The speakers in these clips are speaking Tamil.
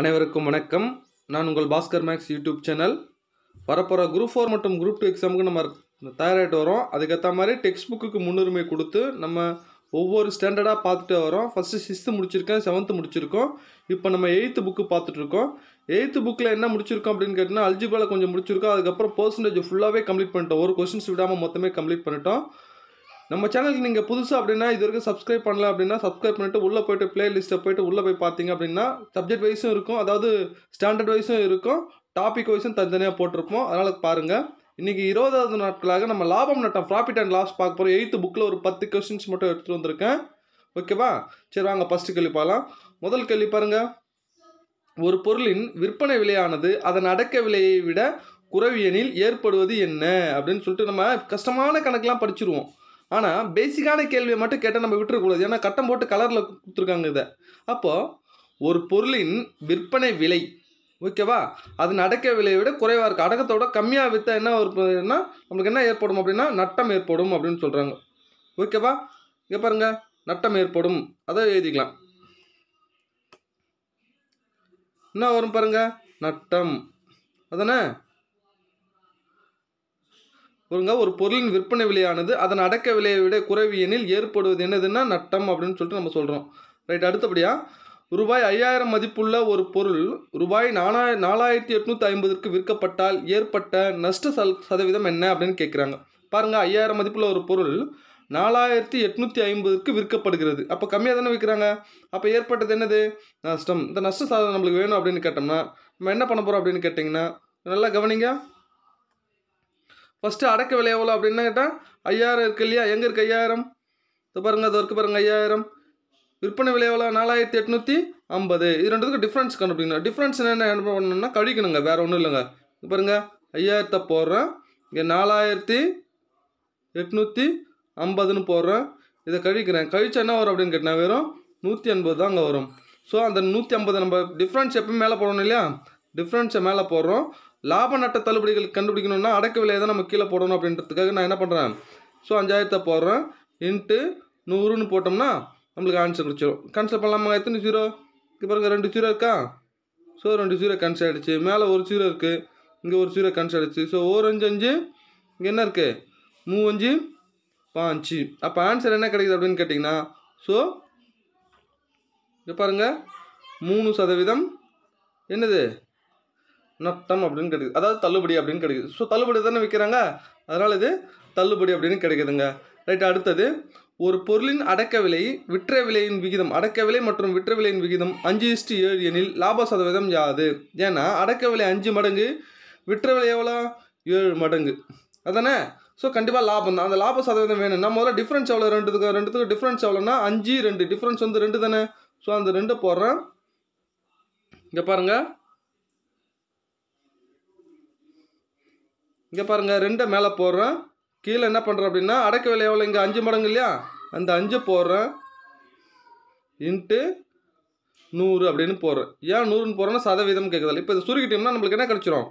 அனைவருக்கும் வணக்கம் நான் உங்கள் பாஸ்கர் மேக்ஸ் யூடியூப் சேனல் வரப்போகிற குரூப் ஃபோர் மற்றும் குரூப் டூ எக்ஸாமுக்கு நம்ம தயாராகிட்டு வரோம் அதுக்கேற்ற மாதிரி டெக்ஸ்ட் புக்குக்கு முன்னுரிமை கொடுத்து நம்ம ஒவ்வொரு ஸ்டாண்டர்டாக பார்த்துட்டு வரோம் ஃபஸ்ட்டு சிக்ஸ்த்து முடிச்சிருக்கேன் செவன்த்து முடிச்சிருக்கோம் இப்போ நம்ம எயித்து புக்கு பார்த்துட்ருக்கோம் எயித்து புக்கில் என்ன முடிச்சிருக்கோம் அப்படின்னு கேட்டிங்கன்னா அல்ஜிபிளால் கொஞ்சம் முடிச்சிருக்கோம் அதுக்கப்புறம் பர்சன்டேஜ் ஃபுல்லாகவே கம்ப்ளீட் பண்ணிட்டோம் ஒரு கொஸ்டின்ஸ் விடாமல் மொத்தமே கம்ப்ளீட் பண்ணிட்டோம் நம்ம சேனலுக்கு நீங்கள் புதுசாக அப்படின்னா இது வரைக்கும் சப்ஸ்கிரைப் பண்ணல அப்படின்னா சப்ஸ்கிரைப் பண்ணிட்டு உள்ளே போய்ட்டு பிளேலிஸ்ட்டை போய்ட்டு உள்ளே போய் பார்த்தீங்க அப்படின்னா சப்ஜெக்ட் வைஸும் இருக்கும் அதாவது ஸ்டாண்டர்ட் வைஸும் இருக்கும் டாபிக் வைஸும் தனித்தனியாக போட்டிருப்போம் அதனால் பாருங்கள் இன்றைக்கி இருபதாவது நாட்களாக நம்ம லாபம் நட்டம் ப்ராஃபிட் அண்ட் லாஸ் பார்க்க போகிறோம் எயித்து புக்கில் ஒரு பத்து கொஸ்டின்ஸ் மட்டும் எடுத்துகிட்டு வந்திருக்கேன் ஓகேவா சரி வாங்க ஃபஸ்ட்டு கேள்வி பார்க்கலாம் முதல் கேள்வி பாருங்கள் ஒரு பொருளின் விற்பனை விலையானது அதன் அடக்க விலையை விட குறைவியனில் ஏற்படுவது என்ன அப்படின்னு சொல்லிட்டு நம்ம கஷ்டமான கணக்கெலாம் படிச்சிருவோம் ஆனால் பேசிக்கான கேள்வியை மட்டும் கேட்டால் நம்ம விட்டுறக்கூடாது ஏன்னா கட்டம் போட்டு கலரில் கொடுத்துருக்காங்க இதை அப்போது ஒரு பொருளின் விற்பனை விலை ஓகேவா அது நடக்க விலையை விட குறைவாக இருக்குது விட கம்மியாக விற்றா என்ன ஒரு நம்மளுக்கு என்ன ஏற்படும் அப்படின்னா நட்டம் ஏற்படும் அப்படின்னு சொல்கிறாங்க ஓகேவா இங்கே பாருங்கள் நட்டம் ஏற்படும் அதை எழுதிக்கலாம் என்ன வரும் பாருங்கள் நட்டம் அதானே ஒருங்க ஒரு பொருளின் விற்பனை விலையானது அதன் அடக்க விலையை விட குறைவு எனில் ஏற்படுவது என்னதுன்னா நட்டம் அப்படின்னு சொல்லிட்டு நம்ம சொல்கிறோம் ரைட் அடுத்தபடியாக ரூபாய் ஐயாயிரம் மதிப்புள்ள ஒரு பொருள் ரூபாய் நாலாய நாலாயிரத்தி எட்நூற்றி ஐம்பதுக்கு விற்கப்பட்டால் ஏற்பட்ட நஷ்ட சல் சதவீதம் என்ன அப்படின்னு கேட்குறாங்க பாருங்கள் ஐயாயிரம் மதிப்புள்ள ஒரு பொருள் நாலாயிரத்தி எட்நூற்றி ஐம்பதுக்கு விற்கப்படுகிறது அப்போ கம்மியாக தானே விற்கிறாங்க அப்போ ஏற்பட்டது என்னது நஷ்டம் இந்த நஷ்ட சாதனம் நம்மளுக்கு வேணும் அப்படின்னு கேட்டோம்னா நம்ம என்ன பண்ண போகிறோம் அப்படின்னு கேட்டிங்கன்னா நல்லா கவனிங்க ஃபஸ்ட்டு அடக்க விலை எவ்வளோ அப்படின்னு கேட்டால் ஐயாயிரம் இருக்குது இல்லையா எங்கே இருக்குது ஐயாயிரம் இது பாருங்கள் அது இருக்குது பாருங்கள் ஐயாயிரம் விற்பனை விலை எவ்வளோ நாலாயிரத்தி எட்நூற்றி ஐம்பது இது ரெண்டுத்துக்கு டிஃப்ரென்ஸ் கண்டுபிடிக்கணும் டிஃப்ரென்ஸ் என்ன என்ன பண்ணணும்னா கழிக்கணுங்க வேறு ஒன்றும் இல்லைங்க பாருங்கள் ஐயாயிரத்தை போடுறேன் இங்கே நாலாயிரத்தி எட்நூற்றி ஐம்பதுன்னு போடுறேன் இதை கழிக்கிறேன் கழிச்சு என்ன வரும் அப்படின்னு கேட்டால் வெறும் நூற்றி ஐம்பது அங்கே வரும் ஸோ அந்த நூற்றி ஐம்பது நம்ம டிஃப்ரென்ஸ் எப்போ மேலே போடணும் இல்லையா டிஃப்ரென்ஸை மேலே போடுறோம் லாப நட்ட தள்ளுபடிகள் கண்டுபிடிக்கணும்னா அடக்க விலையை தான் நம்ம கீழே போடணும் அப்படின்றதுக்காக நான் என்ன பண்ணுறேன் ஸோ அஞ்சாயிரத்தை போடுறேன் இன்ட்டு நூறுன்னு போட்டோம்னா நம்மளுக்கு ஆன்சர் கிடச்சிடும் கேன்சல் பண்ணலாமா எத்தனை ஜீரோ இப்போ பாருங்கள் ரெண்டு ஜீரோ இருக்கா ஸோ ரெண்டு ஜீரோ கேன்சல் ஆகிடுச்சு மேலே ஒரு ஜீரோ இருக்குது இங்கே ஒரு ஜீரோ கேன்சல் ஆகிடுச்சு ஸோ ஒரு அஞ்சு அஞ்சு இங்கே என்ன இருக்குது அஞ்சு பாஞ்சு அப்போ ஆன்சர் என்ன கிடைக்குது அப்படின்னு கேட்டிங்கன்னா ஸோ இங்கே பாருங்கள் மூணு சதவீதம் என்னது நட்டம் அப்படின்னு கிடைக்குது அதாவது தள்ளுபடி அப்படின்னு கிடைக்குது ஸோ தள்ளுபடி தானே விற்கிறாங்க அதனால் இது தள்ளுபடி அப்படின்னு கிடைக்குதுங்க ரைட் அடுத்தது ஒரு பொருளின் அடக்க விலை விற்ற விலையின் விகிதம் அடக்க விலை மற்றும் விற்ற விலையின் விகிதம் அஞ்சு இஸ்டி ஏழு எனில் லாப சதவீதம் யாது ஏன்னா அடக்க விலை அஞ்சு மடங்கு விற்ற விலை எவ்வளோ ஏழு மடங்கு அதானே ஸோ கண்டிப்பாக லாபம் தான் அந்த லாப சதவீதம் வேணும்னா முதல்ல டிஃப்ரென்ஸ் எவ்வளோ ரெண்டுக்கு ரெண்டுத்துக்கு டிஃப்ரென்ஸ் எவ்வளோனா அஞ்சு ரெண்டு டிஃப்ரென்ஸ் வந்து ரெண்டு தானே ஸோ அந்த ரெண்டு போடுறேன் இங்கே பாருங்கள் இங்கே பாருங்கள் ரெண்டை மேலே போடுறேன் கீழே என்ன பண்ணுறேன் அப்படின்னா அடக்க விலை எவ்வளோ இங்கே அஞ்சு மடங்கு இல்லையா அந்த அஞ்சு போடுறேன் இன்ட்டு நூறு அப்படின்னு போடுறேன் ஏன் நூறுன்னு போகிறோன்னா சதவீதம் கேட்குதல் இப்போ இதை சுருக்கிட்டோம்னா நம்மளுக்கு என்ன கிடச்சிரும்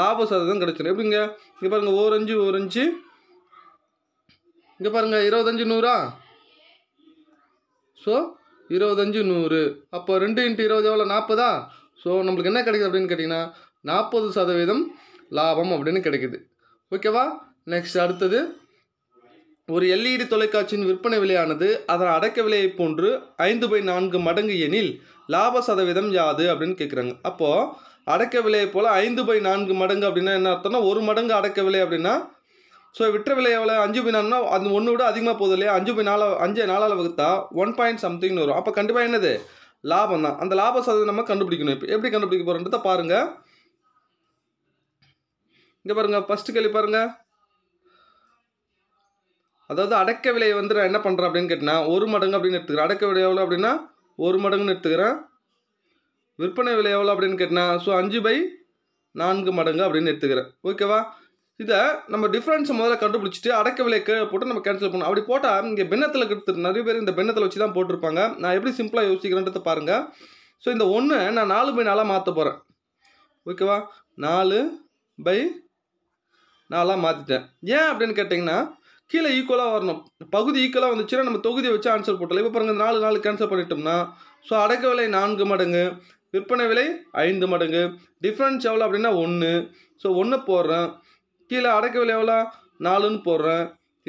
லாப சதவீதம் கிடச்சிரும் எப்படிங்க இங்கே பாருங்கள் ஒரு அஞ்சு ஒரு அஞ்சு இங்கே பாருங்கள் இருபத்தஞ்சு நூறா ஸோ இருபத்தஞ்சி நூறு அப்போ ரெண்டு இன்ட்டு இருபது எவ்வளோ நாற்பதா ஸோ நம்மளுக்கு என்ன கிடைக்குது அப்படின்னு கேட்டிங்கன்னா நாற்பது சதவீதம் லாபம் அப்படின்னு கிடைக்குது ஓகேவா நெக்ஸ்ட் அடுத்தது ஒரு எல்இடி தொலைக்காட்சியின் விற்பனை விலையானது அதன் அடக்க விலையை போன்று ஐந்து பை நான்கு மடங்கு எனில் லாப சதவீதம் யாது அப்படின்னு கேட்குறாங்க அப்போது அடக்க விலையை போல் ஐந்து பை நான்கு மடங்கு அப்படின்னா என்ன அர்த்தம்னா ஒரு மடங்கு அடக்க விலை அப்படின்னா ஸோ விற்ற விலை எவ்வளோ அஞ்சு பை நாலுனா அது ஒன்று விட அதிகமாக போகுது இல்லையா அஞ்சு பை நாலு அஞ்சு நாலால் வகுத்தா ஒன் பாயிண்ட் சம்திங்னு வரும் அப்போ கண்டிப்பாக என்னது லாபம் தான் அந்த லாப சதவீதம் நம்ம கண்டுபிடிக்கணும் இப்போ எப்படி கண்டுபிடிக்க போகிறோன்றத பாருங்கள் இங்கே பாருங்கள் ஃபர்ஸ்ட் கேள்வி பாருங்கள் அதாவது அடக்க விலையை வந்து நான் என்ன பண்ணுறேன் அப்படின்னு கேட்டினா ஒரு மடங்கு அப்படின்னு எடுத்துக்கிறேன் அடக்க விலை எவ்வளோ அப்படின்னா ஒரு மடங்குன்னு எடுத்துக்கிறேன் விற்பனை விலை எவ்வளோ அப்படின்னு கேட்டினா ஸோ அஞ்சு பை நான்கு மடங்கு அப்படின்னு எடுத்துக்கிறேன் ஓகேவா இதை நம்ம டிஃப்ரென்ஸ் முதல்ல கண்டுபிடிச்சிட்டு அடக்க விலை போட்டு நம்ம கேன்சல் பண்ணணும் அப்படி போட்டால் இங்கே பின்னத்தில் கொடுத்துட்டு நிறைய பேர் இந்த பின்னத்தில் வச்சு தான் போட்டிருப்பாங்க நான் எப்படி சிம்பிளாக யோசிக்கிறேன்றத பாருங்கள் ஸோ இந்த ஒன்று நான் நாலு பை நாலாக மாற்ற போகிறேன் ஓகேவா நாலு பை நான்லாம் மாற்றிட்டேன் ஏன் அப்படின்னு கேட்டிங்கன்னா கீழே ஈக்குவலாக வரணும் பகுதி ஈக்குவலாக வந்துச்சுன்னா நம்ம தொகுதியை வச்சு ஆன்சர் போட்டலாம் இப்போ பாருங்கள் நாலு நாலு கேன்சல் பண்ணிட்டோம்னா ஸோ அடக்க விலை நான்கு மடங்கு விற்பனை விலை ஐந்து மடங்கு டிஃப்ரென்ஸ் எவ்வளோ அப்படின்னா ஒன்று ஸோ ஒன்று போடுறேன் கீழே அடக்க விலை எவ்வளோ நாலுன்னு போடுறேன்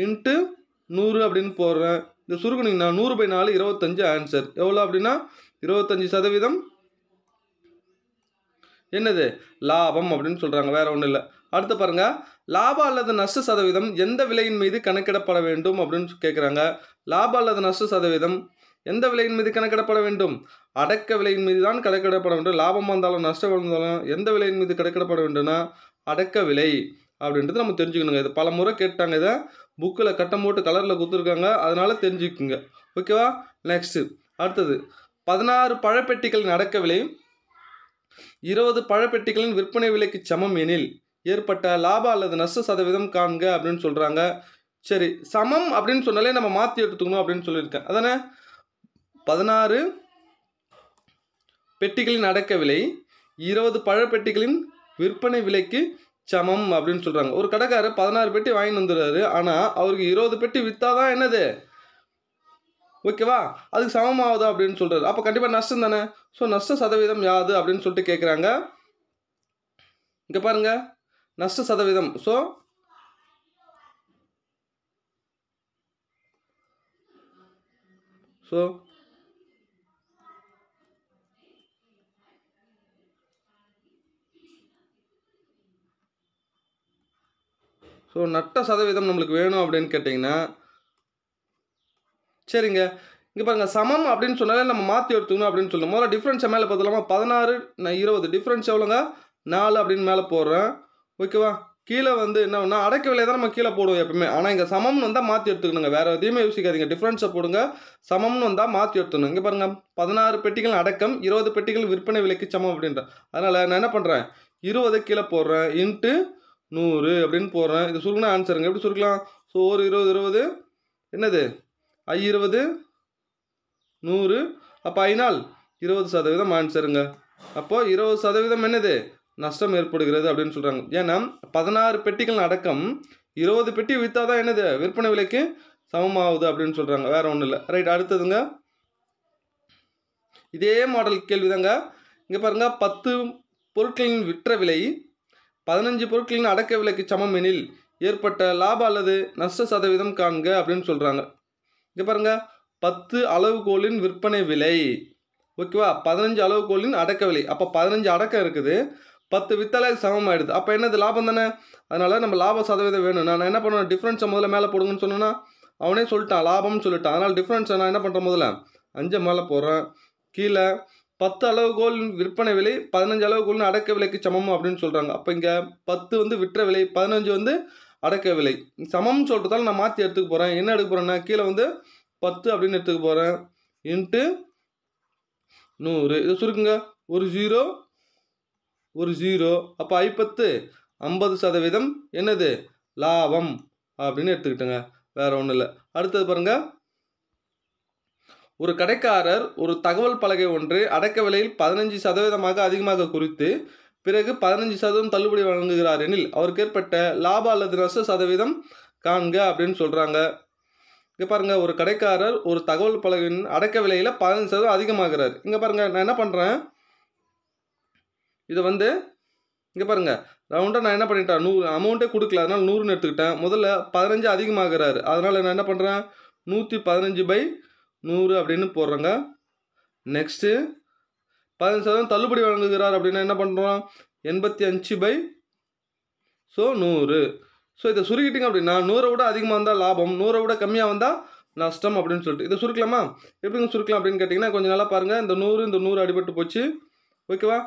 இன்ட்டு நூறு அப்படின்னு போடுறேன் இந்த சுருக்குனிங்கண்ணா நூறு பை நாலு இருபத்தஞ்சு ஆன்சர் எவ்வளோ அப்படின்னா இருபத்தஞ்சி சதவீதம் என்னது லாபம் அப்படின்னு சொல்கிறாங்க வேறு ஒன்றும் இல்லை அடுத்து பாருங்க லாபம் அல்லது நஷ்ட சதவீதம் எந்த விலையின் மீது கணக்கிடப்பட வேண்டும் அப்படின்னு கேட்குறாங்க லாபம் அல்லது நஷ்ட சதவீதம் எந்த விலையின் மீது கணக்கிடப்பட வேண்டும் அடக்க விலையின் மீது தான் கணக்கிடப்பட வேண்டும் லாபமாக இருந்தாலும் நஷ்டம் இருந்தாலும் எந்த விலையின் மீது கணக்கிடப்பட வேண்டும்னா அடக்க விலை அப்படின்றது நம்ம தெரிஞ்சுக்கணுங்க இது பல முறை கேட்டாங்க இதை புக்கில் கட்டம் போட்டு கலரில் கொடுத்துருக்காங்க அதனால தெரிஞ்சுக்குங்க ஓகேவா நெக்ஸ்ட்டு அடுத்தது பதினாறு பழப்பெட்டிகளின் அடக்க விலை இருபது பழப்பெட்டிகளின் விற்பனை விலைக்கு சமம் எனில் ஏற்பட்ட லாபம் அல்லது நஷ்ட சதவீதம் காண்க அப்படின்னு சொல்கிறாங்க சரி சமம் அப்படின்னு சொன்னாலே நம்ம மாற்றி எடுத்துக்கணும் அப்படின்னு சொல்லியிருக்கேன் அதானே பதினாறு பெட்டிகளின் அடக்க விலை இருபது பழப்பெட்டிகளின் விற்பனை விலைக்கு சமம் அப்படின்னு சொல்கிறாங்க ஒரு கடைக்காரர் பதினாறு பெட்டி வாங்கிட்டு வந்துடுறாரு ஆனால் அவருக்கு இருபது பெட்டி விற்றாதான் என்னது ஓகேவா அதுக்கு சமம் ஆகுது அப்படின்னு சொல்கிறாரு அப்போ கண்டிப்பாக நஷ்டம் தானே ஸோ நஷ்ட சதவீதம் யாது அப்படின்னு சொல்லிட்டு கேட்குறாங்க இங்கே பாருங்கள் நஷ்ட சதவீதம் ஸோ ஸோ ஸோ நட்ட சதவீதம் நம்மளுக்கு வேணும் அப்படின்னு கேட்டிங்கன்னா சரிங்க இங்கே பாருங்கள் சமம் அப்படின்னு சொன்னாலே நம்ம மாற்றி எடுத்துக்கணும் அப்படின்னு சொல்லணும் முதல்ல டிஃப்ரென்ஸை மேலே பார்த்தலாமா பதினாறு நான் இருபது டிஃப்ரென்ஸ் எவ்வளோங்க நாலு அப்படின்னு மேலே போடுறேன் ஓகேவா கீழே வந்து என்ன அடக்க விலையை தான் நம்ம கீழே போடுவோம் எப்பவுமே ஆனால் இங்கே சமம்னு வந்தால் மாற்றி எடுத்துக்கணுங்க வேறு எதையுமே யோசிக்காதீங்க டிஃப்ரென்ஸை போடுங்க சமம்னு வந்தால் மாற்றி எடுத்துக்கணும் இங்கே பாருங்கள் பதினாறு பெட்டிகள் அடக்கம் இருபது பெட்டிகள் விற்பனை விலைக்கு சமம் அப்படின்ற அதனால் நான் என்ன பண்ணுறேன் இருபதை கீழே போடுறேன் இன்ட்டு நூறு அப்படின்னு போடுறேன் இது சுருக்கினா ஆன்சருங்க எப்படி சுருக்கலாம் ஸோ ஒரு இருபது இருபது என்னது ஐ இருபது நூறு அப்போ ஐநாள் இருபது சதவீதம் ஆன்சருங்க அப்போது இருபது சதவீதம் என்னது நஷ்டம் ஏற்படுகிறது அப்படின்னு சொல்கிறாங்க ஏன்னா பதினாறு பெட்டிகள் அடக்கம் இருபது பெட்டி தான் என்னது விற்பனை விலைக்கு சமமாகுது அப்படின்னு சொல்கிறாங்க வேறு ஒன்றும் இல்லை ரைட் அடுத்ததுங்க இதே மாடல் கேள்விதாங்க இங்கே பாருங்கள் பத்து பொருட்களின் விற்ற விலை பதினஞ்சு பொருட்களின் அடக்க விலைக்கு சமம் எனில் ஏற்பட்ட லாபம் அல்லது நஷ்ட சதவீதம் காண்க அப்படின்னு சொல்கிறாங்க இங்கே பாருங்கள் பத்து அளவுகோலின் விற்பனை விலை ஓகேவா பதினஞ்சு அளவுகோலின் அடக்க விலை அப்போ பதினஞ்சு அடக்கம் இருக்குது பத்து வித்தாலே சமமாயிடுது அப்போ என்னது லாபம் தானே அதனால் நம்ம லாப சதவீதம் வேணும் நான் என்ன பண்ணுவேன் டிஃப்ரென்ஸை முதல்ல மேலே போடுங்கன்னு சொன்னேன்னா அவனே சொல்லிட்டான் லாபம்னு சொல்லிட்டான் அதனால் டிஃப்ரென்ஸை நான் என்ன பண்ணுறேன் முதல்ல அஞ்சு மேலே போடுறேன் கீழே பத்து அளவுகோல் விற்பனை விலை பதினஞ்சு அளவுகோல்னு அடக்க விலைக்கு சமம் அப்படின்னு சொல்கிறாங்க அப்போ இங்கே பத்து வந்து விற்ற விலை பதினஞ்சு வந்து அடக்க விலை சமம்னு சொல்கிறதால நான் மாற்றி எடுத்துக்க போகிறேன் என்ன எடுக்க போகிறேன்னா கீழே வந்து பத்து அப்படின்னு எடுத்துக்க போகிறேன் இன்ட்டு நூறு இதை சுருக்குங்க ஒரு ஜீரோ ஒரு ஜீரோ அப்போ ஐப்பத்து ஐம்பது சதவீதம் என்னது லாபம் அப்படின்னு எடுத்துக்கிட்டோங்க வேற ஒன்றும் இல்லை அடுத்தது பாருங்க ஒரு கடைக்காரர் ஒரு தகவல் பலகை ஒன்று அடக்க விலையில் பதினஞ்சு சதவீதமாக அதிகமாக குறித்து பிறகு பதினஞ்சு சதவீதம் தள்ளுபடி வழங்குகிறார் எனில் அவருக்கு ஏற்பட்ட லாபம் அல்லது நஷ்ட சதவீதம் காண்க அப்படின்னு சொல்கிறாங்க இங்கே பாருங்கள் ஒரு கடைக்காரர் ஒரு தகவல் பலகையின் அடக்க விலையில் பதினஞ்சு சதவீதம் அதிகமாகிறார் இங்கே பாருங்கள் நான் என்ன பண்ணுறேன் இதை வந்து இங்கே பாருங்க ரவுண்டாக நான் என்ன பண்ணிட்டேன் நூறு அமௌண்ட்டே கொடுக்கல அதனால் நூறுன்னு எடுத்துக்கிட்டேன் முதல்ல பதினஞ்சு அதிகமாகிறாரு அதனால் நான் என்ன பண்ணுறேன் நூற்றி பதினஞ்சு பை நூறு அப்படின்னு போடுறேங்க நெக்ஸ்ட்டு பதினஞ்சு சதவீதம் தள்ளுபடி வழங்குகிறார் அப்படின்னா என்ன பண்ணுறோம் எண்பத்தி அஞ்சு பை ஸோ நூறு ஸோ இதை சுருக்கிட்டிங்க அப்படின்னா நூறை விட அதிகமாக வந்தால் லாபம் நூறை விட கம்மியாக வந்தால் நஷ்டம் அப்படின்னு சொல்லிட்டு இதை சுருக்கலாமா எப்படிங்க சுருக்கலாம் அப்படின்னு கேட்டிங்கன்னா கொஞ்சம் நல்லா பாருங்கள் இந்த நூறு இந்த நூறு அடிபட்டு போச்சு ஓகேவா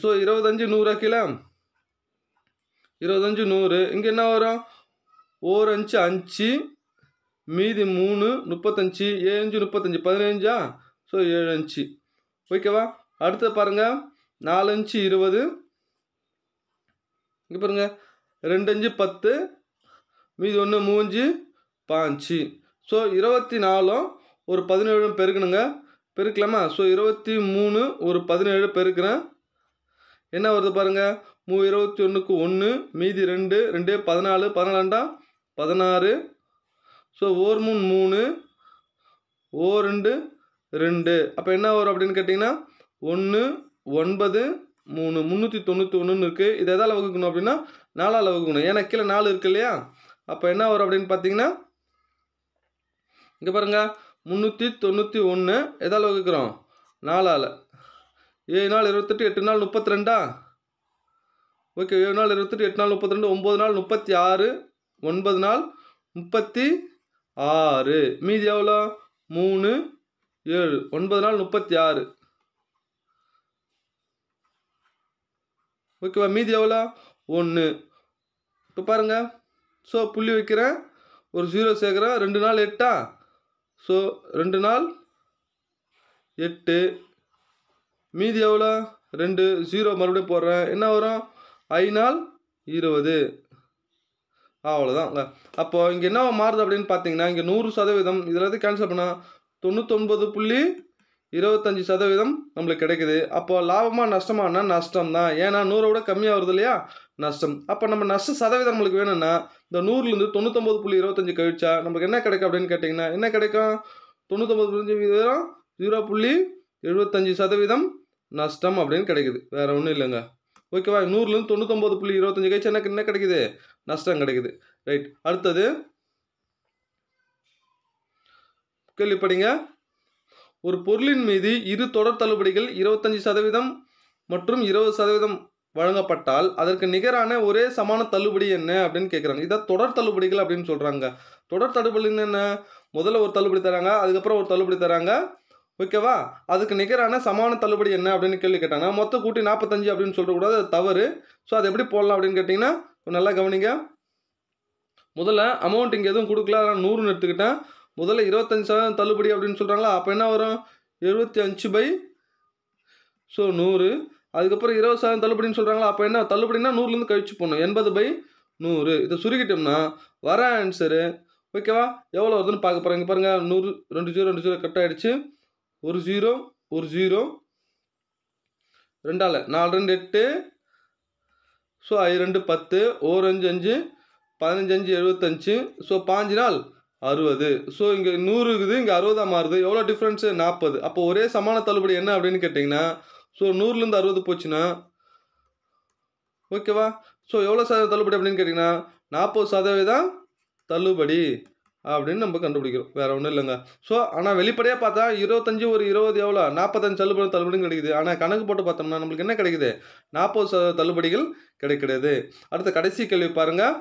ஸோ இருபத்தஞ்சு நூறு கிலோ இருபத்தஞ்சு நூறு இங்கே என்ன வரும் ஓர் அஞ்சு அஞ்சு மீதி மூணு முப்பத்தஞ்சு ஏழஞ்சு முப்பத்தஞ்சு பதினஞ்சா ஸோ ஏழு அஞ்சு ஓகேவா அடுத்து பாருங்கள் நாலஞ்சு இருபது இங்கே பாருங்கள் ரெண்டஞ்சு பத்து மீதி ஒன்று மூஞ்சு பாஞ்சு ஸோ இருபத்தி நாலும் ஒரு பதினேழும் பெருக்கணுங்க பெருக்கலாமா ஸோ இருபத்தி மூணு ஒரு பதினேழு பெருக்கிறேன் என்ன வருது பாருங்கள் மூ இருபத்தி ஒன்றுக்கு ஒன்று மீதி ரெண்டு ரெண்டு பதினாலு பதினாலாண்டா பதினாறு ஸோ ஓர் மூணு மூணு ஓ ரெண்டு ரெண்டு அப்போ என்ன வரும் அப்படின்னு கேட்டிங்கன்னா ஒன்று ஒன்பது மூணு முந்நூற்றி தொண்ணூற்றி ஒன்றுன்னு இருக்குது இதை எதால் வகுக்கணும் அப்படின்னா நாலாவில் வகுக்கணும் ஏன்னா கீழே நாலு இருக்கு இல்லையா அப்போ என்ன வரும் அப்படின்னு பார்த்தீங்கன்னா இங்கே பாருங்கள் முந்நூற்றி தொண்ணூற்றி ஒன்று எதால் வகுக்கிறோம் நாலாவில் ஏழு நாள் இருபத்தெட்டு எட்டு நாள் முப்பத்தி ரெண்டா ஓகே ஏழு நாள் இருபத்தெட்டு எட்டு நாள் முப்பத்தி ரெண்டு ஒம்பது நாள் முப்பத்தி ஆறு ஒன்பது நாள் முப்பத்தி ஆறு மீதி எவ்வளோ மூணு ஏழு ஒன்பது நாள் முப்பத்தி ஆறு ஓகேவா மீதி எவ்வளோ ஒன்று இப்போ பாருங்கள் ஸோ புள்ளி வைக்கிறேன் ஒரு ஜீரோ சேர்க்குறேன் ரெண்டு நாள் எட்டா ஸோ ரெண்டு நாள் எட்டு மீதி எவ்வளோ ரெண்டு ஜீரோ மறுபடியும் போடுறேன் என்ன வரும் ஐநாள் இருபது அவ்வளோதான் அப்போ இங்கே என்ன மாறுது அப்படின்னு பார்த்தீங்கன்னா இங்கே நூறு சதவீதம் இதெல்லாத்தையும் கேன்சல் பண்ணால் தொண்ணூத்தொன்பது புள்ளி இருபத்தஞ்சி சதவீதம் நம்மளுக்கு கிடைக்குது அப்போ லாபமாக நஷ்டமானா நஷ்டம் தான் ஏன்னா நூறை விட கம்மியாக வருது இல்லையா நஷ்டம் அப்போ நம்ம நஷ்ட சதவீதம் நம்மளுக்கு வேணும்னா இந்த நூறுலேருந்து தொண்ணூத்தொம்பது புள்ளி இருபத்தஞ்சி கழிச்சா நமக்கு என்ன கிடைக்கும் அப்படின்னு கேட்டிங்கன்னா என்ன கிடைக்கும் தொண்ணூத்தொம்பது புள்ளி வீதம் ஜீரோ புள்ளி எழுபத்தஞ்சி சதவீதம் நஷ்டம் அப்படின்னு கிடைக்குது வேறு ஒன்றும் இல்லைங்க ஓகேவா நூறுலேருந்து தொண்ணூத்தொம்பது புள்ளி இருபத்தஞ்சு கழிச்சு எனக்கு என்ன கிடைக்குது நஷ்டம் கிடைக்குது ரைட் அடுத்தது கேள்விப்படிங்க ஒரு பொருளின் மீது இரு தொடர் தள்ளுபடிகள் இருபத்தஞ்சி சதவீதம் மற்றும் இருபது சதவீதம் வழங்கப்பட்டால் அதற்கு நிகரான ஒரே சமான தள்ளுபடி என்ன அப்படின்னு கேட்குறாங்க இதான் தொடர் தள்ளுபடிகள் அப்படின்னு சொல்கிறாங்க தொடர் தள்ளுபடின்னு என்ன முதல்ல ஒரு தள்ளுபடி தராங்க அதுக்கப்புறம் ஒரு தள்ளுபடி தராங்க ஓகேவா அதுக்கு நிகரான சமான தள்ளுபடி என்ன அப்படின்னு கேள்வி கேட்டாங்க மொத்த கூட்டி நாற்பத்தஞ்சு அப்படின்னு சொல்லக்கூடாது கூட அது தவறு ஸோ அது எப்படி போடலாம் அப்படின்னு கேட்டிங்கன்னா நல்லா கவனிங்க முதல்ல அமௌண்ட் இங்கே எதுவும் கொடுக்கல அதனால் நூறுன்னு எடுத்துக்கிட்டேன் முதல்ல இருபத்தஞ்சு சதவீதம் தள்ளுபடி அப்படின்னு சொல்கிறாங்களா அப்போ என்ன வரும் எழுபத்தி அஞ்சு பை ஸோ நூறு அதுக்கப்புறம் இருபது சதவீதம் தள்ளுபடின்னு சொல்கிறாங்களா அப்போ என்ன தள்ளுபடினா நூறுலேருந்து கழிச்சு போகணும் எண்பது பை நூறு இதை சுருக்கிட்டோம்னா வர ஆன்சரு ஓகேவா எவ்வளோ வருதுன்னு பார்க்க இங்கே பாருங்கள் நூறு ரெண்டு ஜீரோ ரெண்டு ஜீரோ கட் ஆகிடுச்சு ஒரு ஜீரோ ஒரு ஜீரோ ரெண்டாவில் நாலு ரெண்டு எட்டு ஸோ ஐ ரெண்டு பத்து ஓர் அஞ்சு அஞ்சு பதினஞ்சு அஞ்சு எழுபத்தஞ்சு ஸோ பாஞ்சு நாள் அறுபது ஸோ இங்கே நூறு இருக்குது இங்கே அறுபதாக மாறுது எவ்வளோ டிஃப்ரென்ஸு நாற்பது அப்போ ஒரே சமான தள்ளுபடி என்ன அப்படின்னு கேட்டிங்கன்னா ஸோ நூறுலேருந்து அறுபது போச்சுன்னா ஓகேவா ஸோ எவ்வளோ சதவீதம் தள்ளுபடி அப்படின்னு கேட்டிங்கன்னா நாற்பது சதவீதம் தள்ளுபடி அப்படின்னு நம்ம கண்டுபிடிக்கிறோம் வேறு ஒன்றும் இல்லைங்க ஸோ ஆனால் வெளிப்படையாக பார்த்தா இருபத்தஞ்சி ஒரு இருபது எவ்வளோ நாற்பத்தஞ்சு தள்ளுபடி தள்ளுபடியும் கிடைக்குது ஆனால் கணக்கு போட்டு பார்த்தோம்னா நம்மளுக்கு என்ன கிடைக்குது நாற்பது சதவீத தள்ளுபடிகள் கிடைக்கிறது அடுத்த கடைசி கேள்வி பாருங்கள்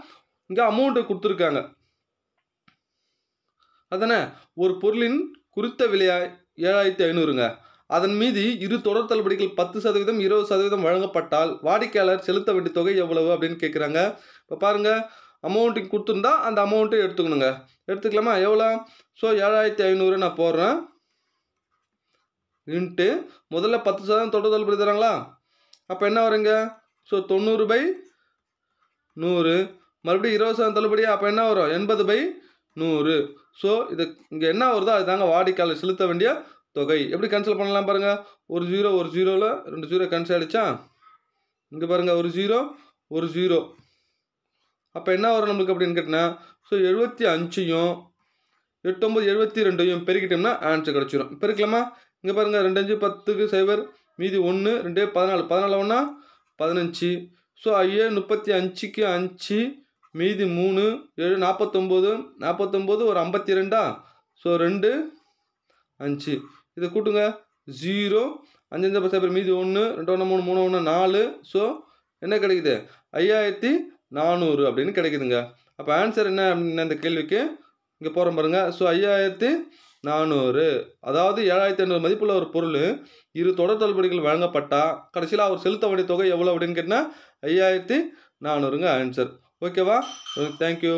இங்கே அமௌண்ட்டு கொடுத்துருக்காங்க அதானே ஒரு பொருளின் குறித்த விலையா ஏழாயிரத்தி ஐநூறுங்க அதன் மீது இரு தொடர் தள்ளுபடிகள் பத்து சதவீதம் இருபது சதவீதம் வழங்கப்பட்டால் வாடிக்கையாளர் செலுத்த வேண்டிய தொகை எவ்வளவு அப்படின்னு கேட்குறாங்க இப்போ பாருங்கள் அமௌண்ட்டுக்கு கொடுத்துருந்தா அந்த அமௌண்ட்டு எடுத்துக்கணுங்க எடுத்துக்கலாமா எவ்வளோ ஸோ ஏழாயிரத்தி ஐநூறு நான் போடுறேன் இன்ட்டு முதல்ல பத்து சதவீதம் தொடர் தள்ளுபடி தராங்களா அப்போ என்ன வருங்க ஸோ தொண்ணூறு பை நூறு மறுபடியும் இருபது சதவீதம் தள்ளுபடியா அப்போ என்ன வரும் எண்பது பை நூறு ஸோ இது இங்கே என்ன வருதோ அதுதாங்க வாடிக்கையாளர் செலுத்த வேண்டிய தொகை எப்படி கேன்சல் பண்ணலாம் பாருங்கள் ஒரு ஜீரோ ஒரு ஜீரோவில் ரெண்டு ஜீரோ கேன்சல் ஆகிடுச்சா இங்கே பாருங்கள் ஒரு ஜீரோ ஒரு ஜீரோ அப்போ என்ன வரும் நம்மளுக்கு அப்படின்னு கேட்டிங்கன்னா ஸோ எழுபத்தி அஞ்சையும் எட்டொம்பது எழுபத்தி ரெண்டையும் பெருக்கிட்டோம்னா ஆன்சர் கிடச்சிடும் பெருக்கலாமா இங்கே பாருங்கள் ரெண்டு அஞ்சு பத்துக்கு சைபர் மீதி ஒன்று ரெண்டு பதினாலு பதினாலு ஒன்றா பதினஞ்சு ஸோ ஐயே முப்பத்தி அஞ்சுக்கு அஞ்சு மீதி மூணு ஏழு நாற்பத்தொம்போது நாற்பத்தொம்போது ஒரு ஐம்பத்தி ரெண்டா ஸோ ரெண்டு அஞ்சு இதை கூட்டுங்க ஜீரோ அஞ்சு அஞ்சு பத்து மீதி ஒன்று ரெண்டு ஒன்று மூணு மூணு ஒன்று நாலு ஸோ என்ன கிடைக்குது ஐயாயிரத்தி நானூறு அப்படின்னு கிடைக்குதுங்க அப்போ ஆன்சர் என்ன அப்படின்னு அந்த கேள்விக்கு இங்கே போகிறோம் பாருங்கள் ஸோ ஐயாயிரத்தி நானூறு அதாவது ஏழாயிரத்தி ஐநூறு மதிப்புள்ள ஒரு பொருள் இரு தொடர் தள்ளுபடிகள் வழங்கப்பட்டால் கடைசியில் அவர் செலுத்த வேண்டிய தொகை எவ்வளோ அப்படின்னு கேட்டால் ஐயாயிரத்தி நானூறுங்க ஆன்சர் ஓகேவா தேங்க்யூ